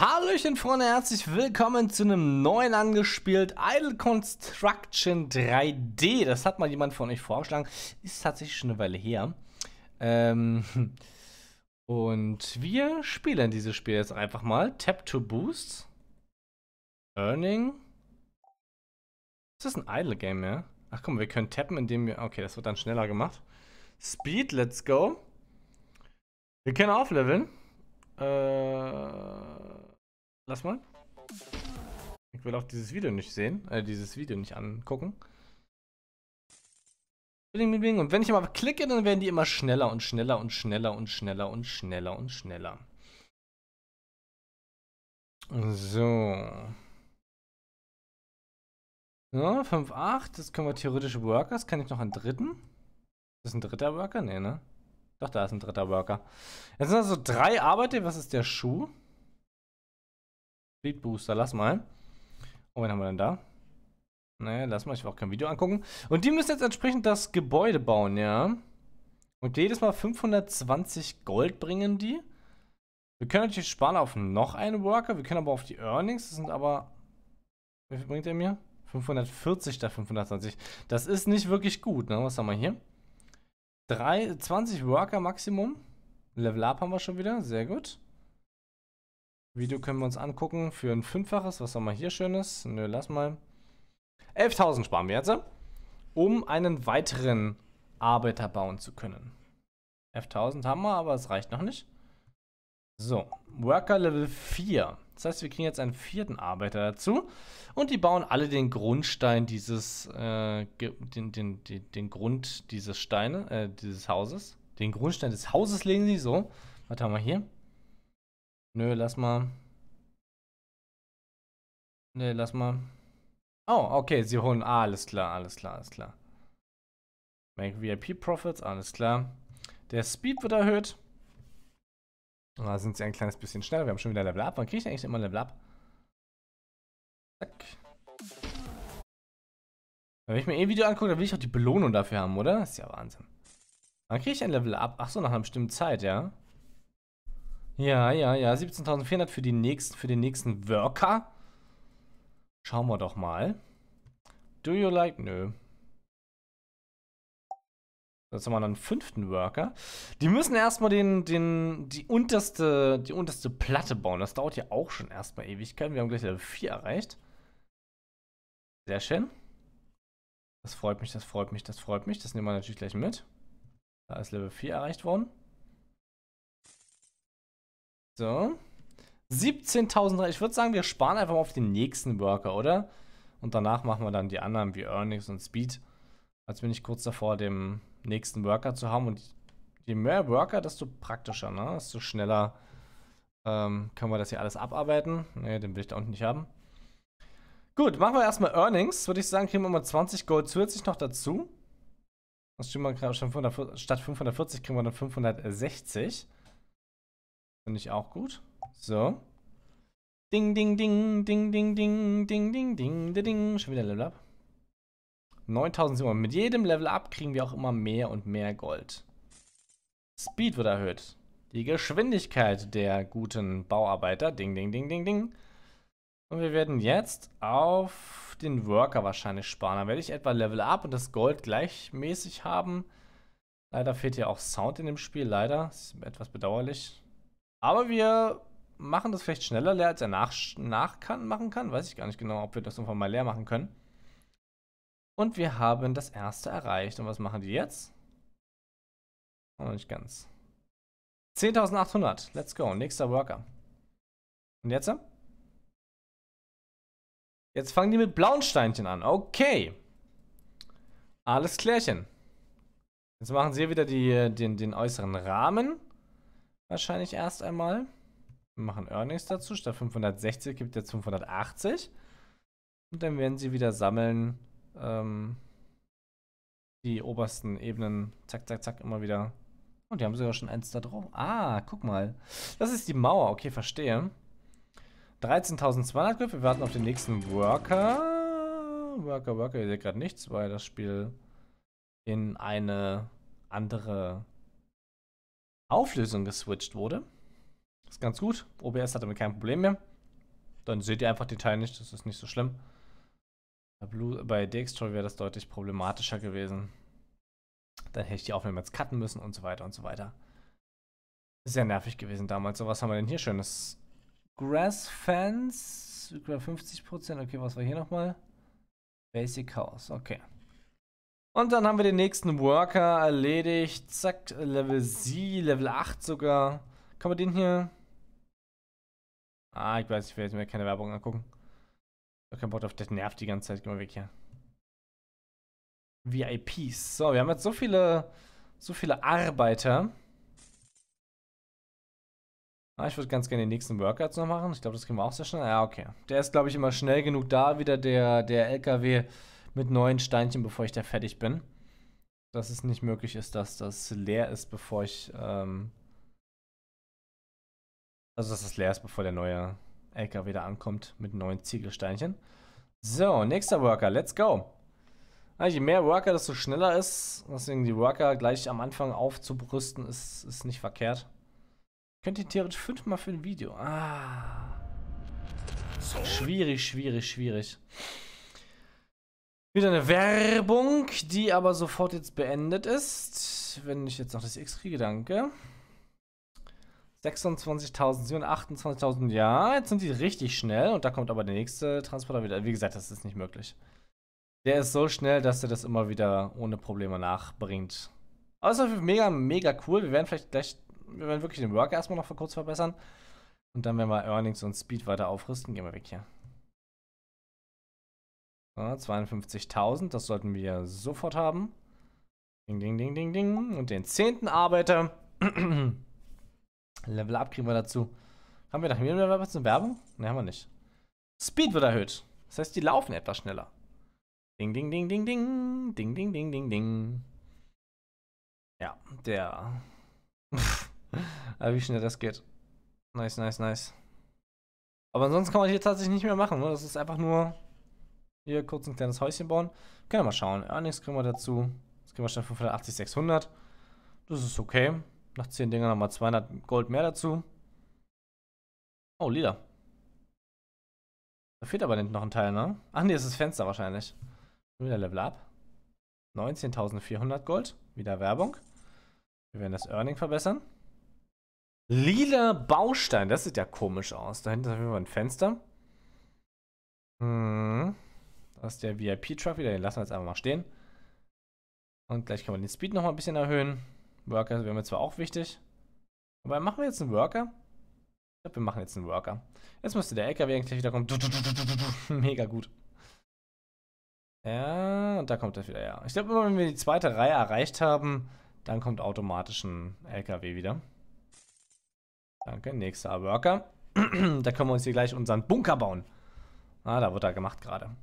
Hallöchen Freunde, herzlich willkommen zu einem neuen angespielt Idle Construction 3D. Das hat mal jemand von euch vorgeschlagen. Ist tatsächlich schon eine Weile her. Ähm und wir spielen dieses Spiel jetzt einfach mal. Tap to Boost. Earning. Ist das ein Idle Game, ja? Ach komm, wir können tappen, indem wir... Okay, das wird dann schneller gemacht. Speed, let's go. Wir können aufleveln. Äh... Lass mal. Ich will auch dieses Video nicht sehen, äh, dieses Video nicht angucken. Bling, bling, Und wenn ich mal klicke, dann werden die immer schneller und schneller und schneller und schneller und schneller und schneller. So. So, 5, 8. Das können wir theoretisch Workers. Kann ich noch einen dritten? Ist das ein dritter Worker? Nee, ne? Doch, da ist ein dritter Worker. Jetzt sind also drei Arbeiter. Was ist der Schuh? Fleet Booster, lass mal. Oh, wen haben wir denn da? Ne, lass mal, ich will auch kein Video angucken. Und die müssen jetzt entsprechend das Gebäude bauen, ja. Und jedes Mal 520 Gold bringen die. Wir können natürlich sparen auf noch einen Worker, wir können aber auf die Earnings, das sind aber... Wie viel bringt er mir? 540 statt 520. Das ist nicht wirklich gut, ne? Was haben wir hier? 3, 20 Worker Maximum. Level Up haben wir schon wieder, sehr gut. Video können wir uns angucken für ein Fünffaches. Was haben wir hier Schönes? Nö, lass mal. 11.000 sparen wir jetzt, um einen weiteren Arbeiter bauen zu können. 11.000 haben wir, aber es reicht noch nicht. So, Worker Level 4. Das heißt, wir kriegen jetzt einen vierten Arbeiter dazu. Und die bauen alle den Grundstein dieses, äh, den, den, den, den, Grund dieses Steine, äh, dieses Hauses. Den Grundstein des Hauses legen sie so. Was haben wir hier? Nö, lass mal. Nö, lass mal. Oh, okay, sie holen. Ah, alles klar, alles klar, alles klar. Make VIP Profits, alles klar. Der Speed wird erhöht. Da ah, sind sie ein kleines bisschen schneller. Wir haben schon wieder Level Up. Wann kriege ich denn eigentlich immer Level Up? Zack. Wenn ich mir eh ein Video angucke, dann will ich auch die Belohnung dafür haben, oder? ist ja Wahnsinn. Wann kriege ich ein Level Up? Achso, nach einer bestimmten Zeit, ja? Ja, ja, ja. 17.400 für, für den nächsten Worker. Schauen wir doch mal. Do you like... Nö. Jetzt haben wir einen fünften Worker. Die müssen erstmal den, den, die, unterste, die unterste Platte bauen. Das dauert ja auch schon erstmal Ewigkeiten. Wir haben gleich Level 4 erreicht. Sehr schön. Das freut mich, das freut mich, das freut mich. Das nehmen wir natürlich gleich mit. Da ist Level 4 erreicht worden. So. 17.000, ich würde sagen, wir sparen einfach mal auf den nächsten Worker, oder? Und danach machen wir dann die anderen wie Earnings und Speed. Als bin ich kurz davor, den nächsten Worker zu haben. Und je mehr Worker, desto praktischer, ne? Desto schneller ähm, können wir das hier alles abarbeiten. Ne, den will ich da unten nicht haben. Gut, machen wir erstmal Earnings. Würde ich sagen, kriegen wir mal 20 Gold zusätzlich noch dazu. Das stimmt mal gerade schon statt 540 kriegen wir dann 560. Finde ich auch gut. So. Ding, ding, ding, ding, ding, ding, ding, ding, ding, ding, Schon wieder Level Up. 9700. Mit jedem Level Up kriegen wir auch immer mehr und mehr Gold. Speed wird erhöht. Die Geschwindigkeit der guten Bauarbeiter. Ding, ding, ding, ding, ding. Und wir werden jetzt auf den Worker wahrscheinlich sparen. Dann werde ich etwa Level Up und das Gold gleichmäßig haben. Leider fehlt hier auch Sound in dem Spiel. Leider. Das ist etwas bedauerlich. Aber wir machen das vielleicht schneller leer, als er nach, nach kann, machen kann. Weiß ich gar nicht genau, ob wir das irgendwann mal leer machen können. Und wir haben das erste erreicht. Und was machen die jetzt? Oh, nicht ganz. 10.800. Let's go. Nächster Worker. Und jetzt? Jetzt fangen die mit blauen Steinchen an. Okay. Alles klärchen. Jetzt machen sie wieder die, den, den äußeren Rahmen. Wahrscheinlich erst einmal. Wir machen Earnings dazu. Statt 560 gibt jetzt 580. Und dann werden sie wieder sammeln. Ähm, die obersten Ebenen. Zack, zack, zack, immer wieder. Und oh, die haben sogar schon eins da drauf. Ah, guck mal. Das ist die Mauer. Okay, verstehe. 13.200 Griff. Wir warten auf den nächsten Worker. Worker, Worker. Ihr seht gerade nichts, weil das Spiel in eine andere Auflösung geswitcht wurde. Das ist ganz gut. OBS hat damit kein Problem mehr. Dann seht ihr einfach den Teil nicht, das ist nicht so schlimm. Bei Dextroy wäre das deutlich problematischer gewesen. Dann hätte ich die Aufnahme jetzt cutten müssen und so weiter und so weiter. Sehr nervig gewesen damals. So, was haben wir denn hier schönes? Grass Fans, über 50%. Okay, was war hier nochmal? Basic House, okay. Und dann haben wir den nächsten Worker erledigt. Zack, Level 7, Level 8 sogar. Kann man den hier... Ah, ich weiß, ich will jetzt mir keine Werbung angucken. Ich hab keinen Bock auf, das nervt die ganze Zeit. Geh mal weg hier. VIPs. So, wir haben jetzt so viele, so viele Arbeiter. Ah, ich würde ganz gerne den nächsten Worker jetzt noch machen. Ich glaube, das kriegen wir auch sehr schnell. Ja, okay. Der ist, glaube ich, immer schnell genug da, wieder der, der LKW mit neuen Steinchen, bevor ich da fertig bin. Dass es nicht möglich ist, dass das leer ist, bevor ich. Ähm also, dass es leer ist, bevor der neue LKW da ankommt mit neuen Ziegelsteinchen. So, nächster Worker, let's go. Also je mehr Worker, desto schneller ist. Deswegen die Worker gleich am Anfang aufzubrüsten, ist, ist nicht verkehrt. Könnt ihr theoretisch fünfmal für ein Video. Ah. Schwierig, schwierig, schwierig. Wieder eine Werbung, die aber sofort jetzt beendet ist. Wenn ich jetzt noch das X kriege, danke. 26.000, 28.000, ja, jetzt sind die richtig schnell und da kommt aber der nächste Transporter wieder. Wie gesagt, das ist nicht möglich. Der ist so schnell, dass er das immer wieder ohne Probleme nachbringt. Aber es ist mega, mega cool. Wir werden vielleicht gleich, wir werden wirklich den Worker erstmal noch kurz verbessern. Und dann werden wir Earnings und Speed weiter aufrüsten. Gehen wir weg hier. Ja, 52.000, das sollten wir sofort haben. Ding, ding, ding, ding, ding. Und den zehnten Arbeiter. Level up kriegen wir dazu. Haben wir nach mir was eine Werbung? Ne, haben wir nicht. Speed wird erhöht. Das heißt, die laufen etwas schneller. Ding, ding, ding, ding, ding. Ding, ding, ding, ding, ding. Ja, der. Aber wie schnell das geht. Nice, nice, nice. Aber ansonsten kann man hier tatsächlich nicht mehr machen. Ne? Das ist einfach nur hier kurz ein kleines Häuschen bauen. Können wir mal schauen. Earnings kriegen wir dazu. Jetzt kriegen wir schon 580, 600. Das ist okay. Nach 10 Dingern nochmal 200 Gold mehr dazu. Oh, Lila. Da fehlt aber noch ein Teil, ne? Ach nee, das ist das Fenster wahrscheinlich. Wieder Level Up. 19.400 Gold. Wieder Werbung. Wir werden das Earning verbessern. Lila Baustein. Das sieht ja komisch aus. Da hinten ist auf jeden Fall ein Fenster. Hm. Das ist der VIP-Truck wieder, den lassen wir jetzt einfach mal stehen. Und gleich können wir den Speed nochmal ein bisschen erhöhen. Worker wäre mir zwar auch wichtig. Aber machen wir jetzt einen Worker? Ich glaube, wir machen jetzt einen Worker. Jetzt müsste der LKW eigentlich wieder kommen. Mega gut. Ja, und da kommt das wieder, ja. Ich glaube, wenn wir die zweite Reihe erreicht haben, dann kommt automatisch ein LKW wieder. Danke, nächster Worker. da können wir uns hier gleich unseren Bunker bauen. Ah, da wird er gemacht gerade.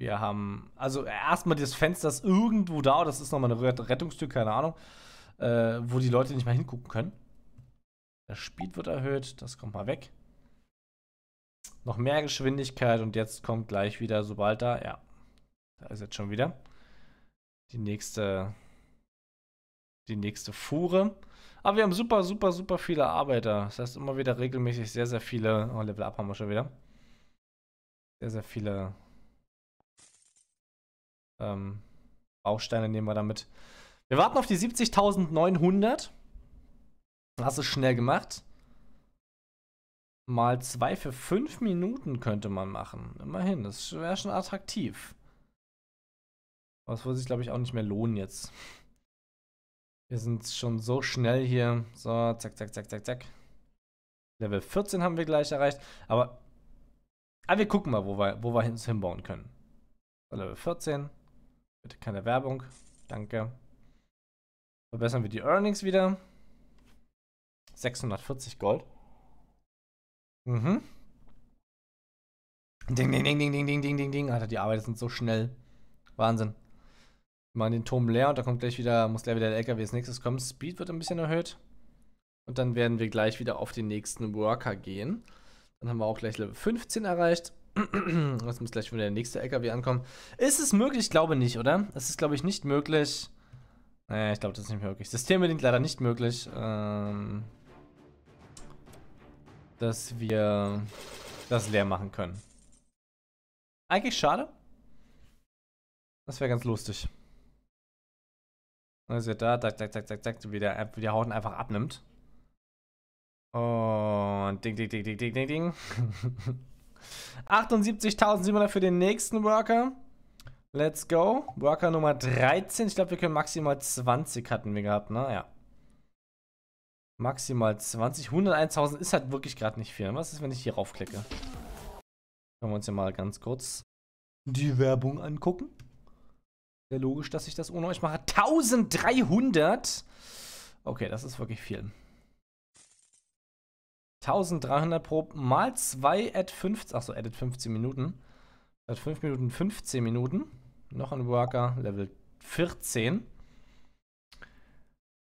Wir haben, also erstmal das Fenster ist irgendwo da, das ist nochmal eine Rettungstür, keine Ahnung, äh, wo die Leute nicht mal hingucken können. Der Speed wird erhöht, das kommt mal weg. Noch mehr Geschwindigkeit und jetzt kommt gleich wieder, sobald da, ja, da ist jetzt schon wieder die nächste, die nächste Fuhre. Aber wir haben super, super, super viele Arbeiter. Das heißt immer wieder regelmäßig sehr, sehr viele, oh, Level Up haben wir schon wieder. Sehr, sehr viele ähm, Bausteine nehmen wir damit. Wir warten auf die 70.900. Hast es schnell gemacht. Mal zwei für fünf Minuten könnte man machen. Immerhin, das wäre schon attraktiv. Aber das würde sich, glaube ich, auch nicht mehr lohnen jetzt. Wir sind schon so schnell hier. So, zack, zack, zack, zack, zack. Level 14 haben wir gleich erreicht. Aber, aber ah, wir gucken mal, wo wir, wo wir uns hinbauen können. So, Level 14. Bitte keine Werbung. Danke. Verbessern wir die Earnings wieder. 640 Gold. Mhm. Ding, ding, ding, ding, ding, ding, ding, ding, ding. Alter, die Arbeiter sind so schnell. Wahnsinn. Wir machen den Turm leer und da kommt gleich wieder, muss gleich wieder der LKW als nächstes kommen. Speed wird ein bisschen erhöht. Und dann werden wir gleich wieder auf den nächsten Worker gehen. Dann haben wir auch gleich Level 15 erreicht. Jetzt muss gleich wieder der nächste LKW ankommen. Ist es möglich? Ich glaube nicht, oder? Es ist, glaube ich, nicht möglich. Naja, ich glaube, das ist nicht möglich. Systembedingt leider nicht möglich. Ähm, dass wir das leer machen können. Eigentlich schade. Das wäre ganz lustig. Also da, zack, zack, zack, zack, zack, wie der, wie der Hauten einfach abnimmt. Und ding, ding, ding, ding, ding, ding, ding. 78.700 für den nächsten Worker. Let's go. Worker Nummer 13. Ich glaube, wir können maximal 20 hatten wir gehabt, ne? Ja. Maximal 20. 101.000 ist halt wirklich gerade nicht viel. Was ist, wenn ich hier raufklicke? Können wir uns ja mal ganz kurz die Werbung angucken. Sehr logisch, dass ich das ohne euch mache. 1300! Okay, das ist wirklich viel. 1300 pro mal 2 at 15, achso, at 15 Minuten. At 5 Minuten 15 Minuten. Noch ein Worker, Level 14.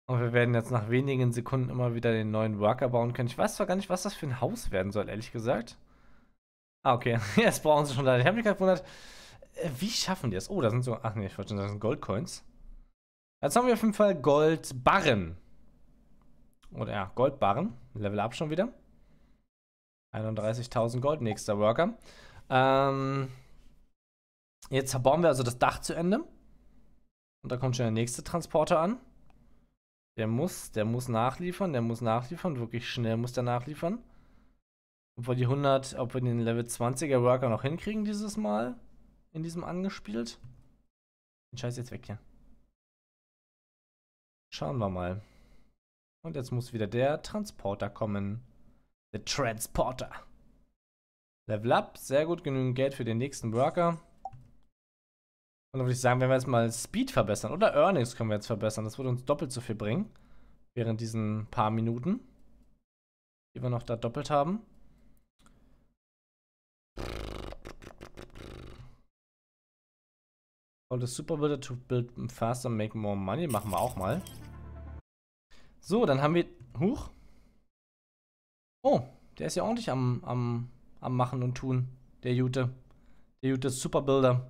Und wir werden jetzt nach wenigen Sekunden immer wieder den neuen Worker bauen können. Ich weiß zwar gar nicht, was das für ein Haus werden soll, ehrlich gesagt. Ah, okay. Jetzt brauchen sie schon leider. Ich habe mich gerade gewundert, äh, wie schaffen die das? Oh, da sind so. Ach nee, ich wollte schon sagen, das sind Goldcoins. Jetzt haben wir auf jeden Fall Goldbarren. Oder ja, Goldbarren. Level up schon wieder. 31.000 Gold, nächster Worker. Ähm, jetzt bauen wir also das Dach zu Ende. Und da kommt schon der nächste Transporter an. Der muss, der muss nachliefern, der muss nachliefern. Wirklich schnell muss der nachliefern. Ob wir die 100, ob wir den Level 20er Worker noch hinkriegen dieses Mal. In diesem angespielt. Den Scheiß jetzt weg hier. Schauen wir mal. Und jetzt muss wieder der Transporter kommen. The Transporter. Level up, sehr gut, genügend Geld für den nächsten Worker. Und dann würde ich sagen, wenn wir jetzt mal Speed verbessern oder Earnings können wir jetzt verbessern. Das würde uns doppelt so viel bringen. Während diesen paar Minuten. Die wir noch da doppelt haben. All the super builder to build faster, and make more money. Machen wir auch mal. So, dann haben wir... Huch. Oh, der ist ja ordentlich am, am, am Machen und Tun. Der Jute. Der Jute ist Superbuilder.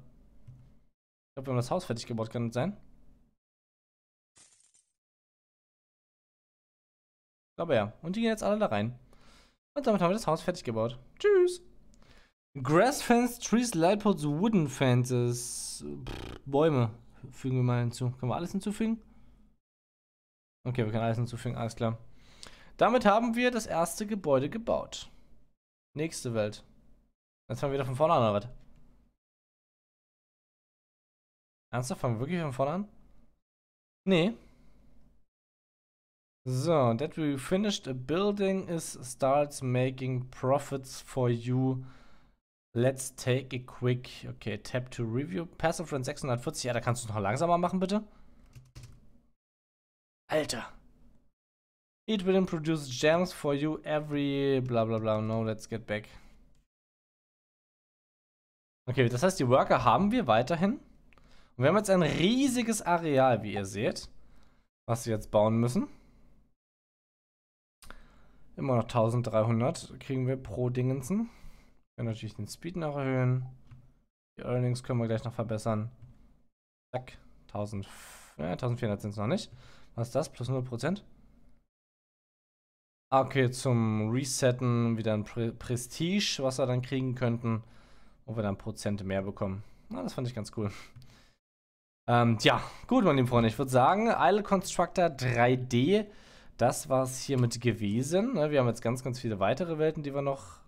Ich glaube, wir haben das Haus fertig gebaut, kann das sein? Ich glaube ja. Und die gehen jetzt alle da rein. Und damit haben wir das Haus fertig gebaut. Tschüss. Grass Fence, Trees, Lightpots, Wooden Fences. Pff, Bäume fügen wir mal hinzu. Können wir alles hinzufügen? Okay, wir können alles hinzufügen, alles klar. Damit haben wir das erste Gebäude gebaut. Nächste Welt. Jetzt fangen wir wieder von vorne an, oder was? Ernsthaft? Fangen wir wirklich von vorne an? Nee. So, that we finished a building is starts making profits for you. Let's take a quick. Okay, Tab to Review. Passive Rent 640. Ja, da kannst du es noch langsamer machen, bitte. Alter. It will produce gems for you every bla bla bla. No, let's get back. Okay, das heißt, die Worker haben wir weiterhin. Und wir haben jetzt ein riesiges Areal, wie ihr seht, was wir jetzt bauen müssen. Immer noch 1300 kriegen wir pro Dingensen. Wir können natürlich den Speed noch erhöhen. Die Earnings können wir gleich noch verbessern. Zack, 1000, ja, 1400 sind es noch nicht. Was ist das? Plus 0%? Ah, okay, zum Resetten wieder ein Pre Prestige, was wir dann kriegen könnten. Und wir dann Prozente mehr bekommen. Na, ah, das fand ich ganz cool. Ähm, ja, gut, meine lieben Freunde. Ich würde sagen, Isle Constructor 3D, das war es hiermit gewesen. Ne? Wir haben jetzt ganz, ganz viele weitere Welten, die wir noch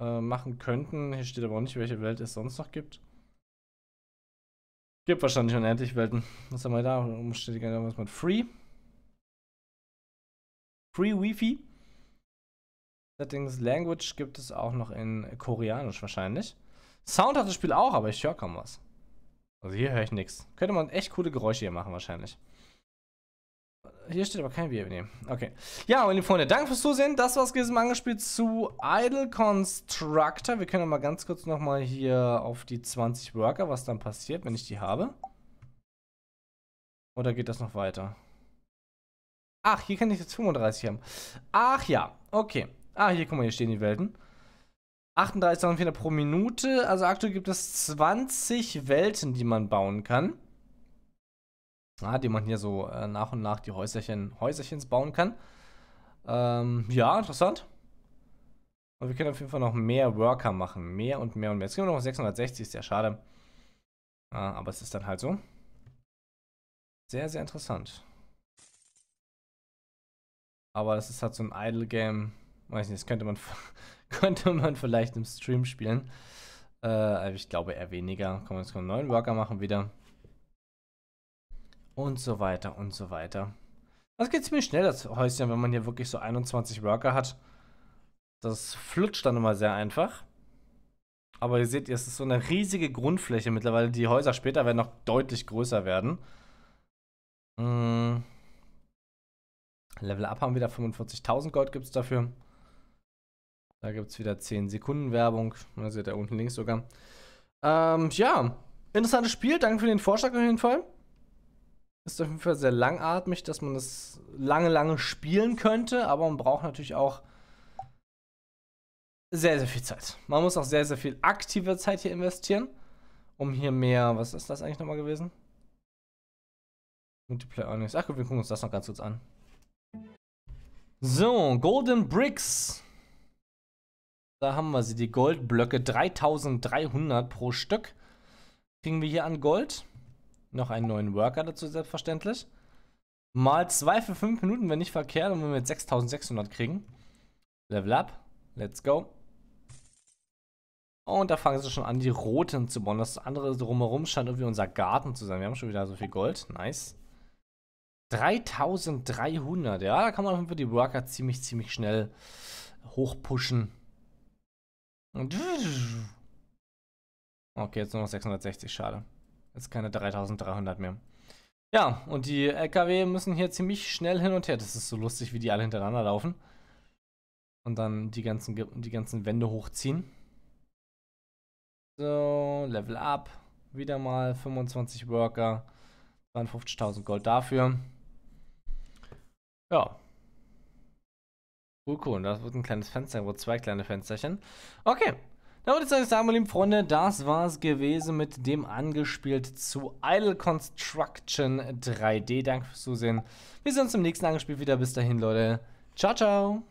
äh, machen könnten. Hier steht aber auch nicht, welche Welt es sonst noch gibt. Gibt wahrscheinlich unendlich Welten. Was haben wir da? Umständlich irgendwas mit Free. Free Wi-Fi. Settings Language gibt es auch noch in Koreanisch wahrscheinlich. Sound hat das Spiel auch, aber ich höre kaum was. Also hier höre ich nichts. Könnte man echt coole Geräusche hier machen wahrscheinlich. Hier steht aber kein Bier. Nee. Okay. Ja, meine Freunde, danke fürs Zusehen. Das war's gewesen angespielt zu Idle Constructor. Wir können mal ganz kurz nochmal hier auf die 20 Worker, was dann passiert, wenn ich die habe. Oder geht das noch weiter? Ach, hier kann ich jetzt 35 haben. Ach ja, okay. Ah, hier, guck mal, hier stehen die Welten. 38.400 pro Minute. Also aktuell gibt es 20 Welten, die man bauen kann ja, die man hier so äh, nach und nach die Häuserchen, Häuserchens bauen kann. Ähm, ja, interessant. Und wir können auf jeden Fall noch mehr Worker machen. Mehr und mehr und mehr. Jetzt gehen wir noch auf 660, ist ja schade. Äh, aber es ist dann halt so. Sehr, sehr interessant. Aber das ist halt so ein Idle-Game. Weiß nicht, das könnte man, könnte man vielleicht im Stream spielen. Äh, ich glaube eher weniger. Komm, jetzt können wir einen neuen Worker machen wieder und so weiter und so weiter. Das geht ziemlich schnell, das Häuschen, wenn man hier wirklich so 21 Worker hat. Das flutscht dann immer sehr einfach. Aber ihr seht, es ist so eine riesige Grundfläche mittlerweile. Die Häuser später werden noch deutlich größer werden. Mmh. Level Up haben wieder 45.000 Gold gibt es dafür. Da gibt es wieder 10 Sekunden Werbung. Man sieht da unten links sogar. Ähm, ja, interessantes Spiel. Danke für den Vorschlag auf jeden Fall ist auf jeden Fall sehr langatmig, dass man das lange, lange spielen könnte, aber man braucht natürlich auch sehr, sehr viel Zeit. Man muss auch sehr, sehr viel aktive Zeit hier investieren, um hier mehr. Was ist das eigentlich nochmal gewesen? Multiplayer Earnings. Ach gut, wir gucken uns das noch ganz kurz an. So, Golden Bricks. Da haben wir sie, die Goldblöcke. 3300 pro Stück kriegen wir hier an Gold noch einen neuen Worker dazu, selbstverständlich. Mal zwei für fünf Minuten, wenn nicht verkehrt, und wenn wir jetzt 6600 kriegen. Level up. Let's go. Und da fangen sie schon an, die roten zu bauen. Das andere drumherum scheint irgendwie unser Garten zu sein. Wir haben schon wieder so viel Gold. Nice. 3300. Ja, da kann man auf jeden Fall die Worker ziemlich, ziemlich schnell hochpushen. Okay, jetzt nur noch 660. Schade. Jetzt keine 3300 mehr. Ja, und die LKW müssen hier ziemlich schnell hin und her. Das ist so lustig, wie die alle hintereinander laufen. Und dann die ganzen, die ganzen Wände hochziehen. So, Level Up. Wieder mal 25 Worker. 52.000 Gold dafür. Ja. Cool, cool. Und Das wird ein kleines Fenster, wo zwei kleine Fensterchen. Okay. Da würde ich sagen, meine lieben Freunde, das war es gewesen mit dem angespielt zu Idle Construction 3D. Danke fürs Zusehen. Wir sehen uns im nächsten Angespielt wieder. Bis dahin, Leute. Ciao, ciao.